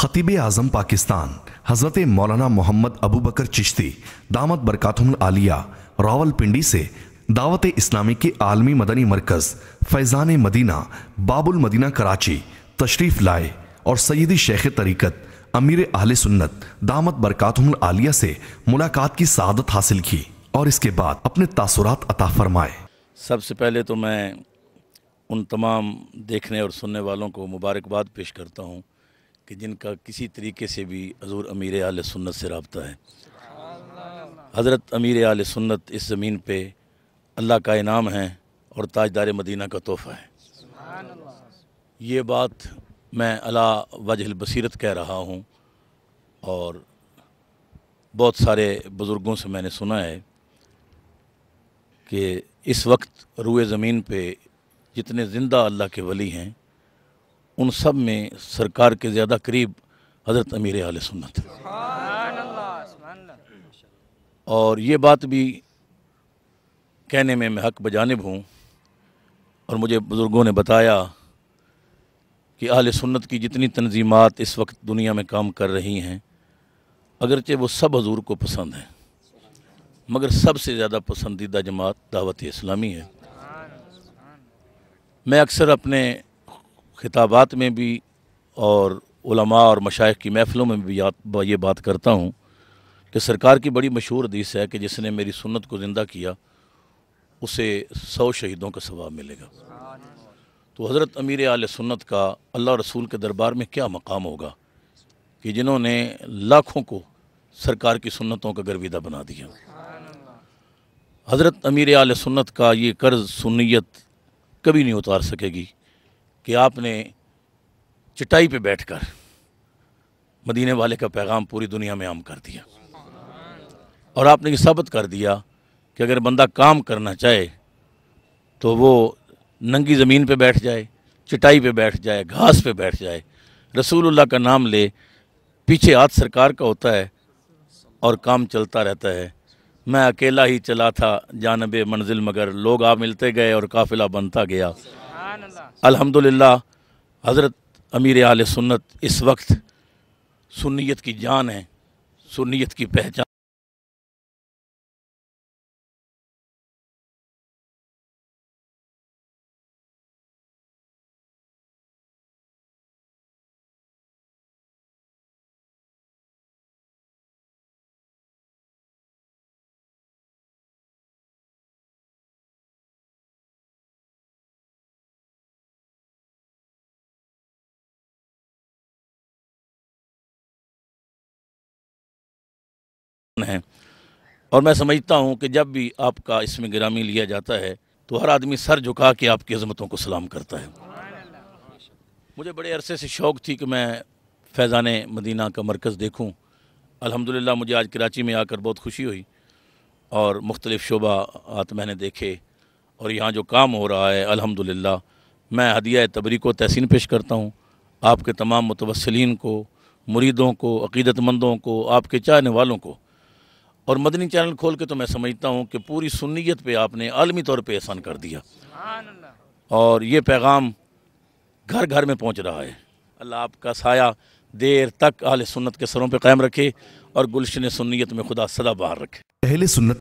खतीब आज़म पाकिस्तान हज़रत मौलाना मोहम्मद अबू बकर चिश्ती दामद बरकातुल आलिया रावलपिंडी से दावत इस्लामी के आलमी मदनी मरकज़ फैज़ान मदीना बाबुल मदीना कराची तशरीफ़ लाए और सैदी शेख तरीक़त अमीर आहल सुन्नत दामद बरकातुल आलिया से मुलाकात की सदत हासिल की और इसके बाद अपने तासुरात अता फरमाए सबसे पहले तो मैं उन तमाम देखने और सुनने वालों को मुबारकबाद पेश करता हूँ कि जिनका किसी तरीके से भी हजूर अमीर आल सुन्नत से रबता है हज़रत अमीर आल सुन्नत इस ज़मीन पर अल्लाह का इनाम है और ताजदार मदीना का तोहफ़ा है ये बात मैं अला वजहल बसीरत कह रहा हूँ और बहुत सारे बुज़ुर्गों से मैंने सुना है कि इस वक्त रुए ज़मीन पे जितने ज़िंदा अल्लाह के वली हैं उन सब में सरकार के ज़्यादा करीब हज़रत अमीर आल सुन्नत और ये बात भी कहने में मैं हक बजानब हूँ और मुझे बुज़ुर्गों ने बताया कि आल सुन्नत की जितनी तनजीमत इस वक्त दुनिया में काम कर रही हैं अगरचे वो सब हजूर को पसंद हैं मगर सबसे ज़्यादा पसंदीदा जमात दावत इस्लामी है मैं अक्सर अपने खिताबात में भी और उलमा और मशाइ की महफ़िलों में भी ये बात करता हूँ कि सरकार की बड़ी मशहूर हदीस है कि जिसने मेरी सुन्नत को ज़िंदा किया उसे सौ शहीदों का सवाब मिलेगा तो हज़रत अमीर आल सुन्नत का अल्लाह रसूल के दरबार में क्या मकाम होगा कि जिन्होंने लाखों को सरकार की सुन्नतों का गर्विदा बना दिया हज़रत अमीर आल सुन्नत का ये कर्ज़ सुनीत कभी नहीं उतार सकेगी कि आपने चटाई पे बैठकर मदीने वाले का पैगाम पूरी दुनिया में आम कर दिया और आपने ये साबित कर दिया कि अगर बंदा काम करना चाहे तो वो नंगी ज़मीन पे बैठ जाए चटाई पे बैठ जाए घास पे बैठ जाए रसूलुल्लाह का नाम ले पीछे हाथ सरकार का होता है और काम चलता रहता है मैं अकेला ही चला था जानब मंजिल मगर लोग आ मिलते गए और काफिला बनता गया अल्हम्दुलिल्लाह हज़रत अमीर आल सुन्नत इस वक्त सुनीत की जान है सुनीत की पहचान हैं और मैं समझता हूँ कि जब भी आपका इसमें ग्रामी लिया जाता है तो हर आदमी सर झुका के आपकी अजमतों को सलाम करता है मुझे बड़े अरसे से शौक़ थी कि मैं फैज़ान मदीना का मरकज़ देखूँ अल्हम्दुलिल्लाह मुझे आज कराची में आकर बहुत खुशी हुई और मुख्तलिफ़ शोबा आत मैंने देखे और यहाँ जो काम हो रहा है अल्हम्दुलिल्लाह मैं हदिया तबरी को तहसीन पेश करता हूँ आपके तमाम मुतवसलिन को मुरीदों को अकीदतमंदों को आपके चाहने वालों को और मदनी चैनल खोल के तो मैं समझता हूँ कि पूरी सुनीत पे आपने आलमी तौर पर एहसान कर दिया और ये पैगाम घर घर में पहुँच रहा है अल्लाह आपका साया देर तक आल सुन्नत के सरों पर कायम रखे और गुलशन सुनीत में खुदा सदा बहार रखे पहले सुन्नत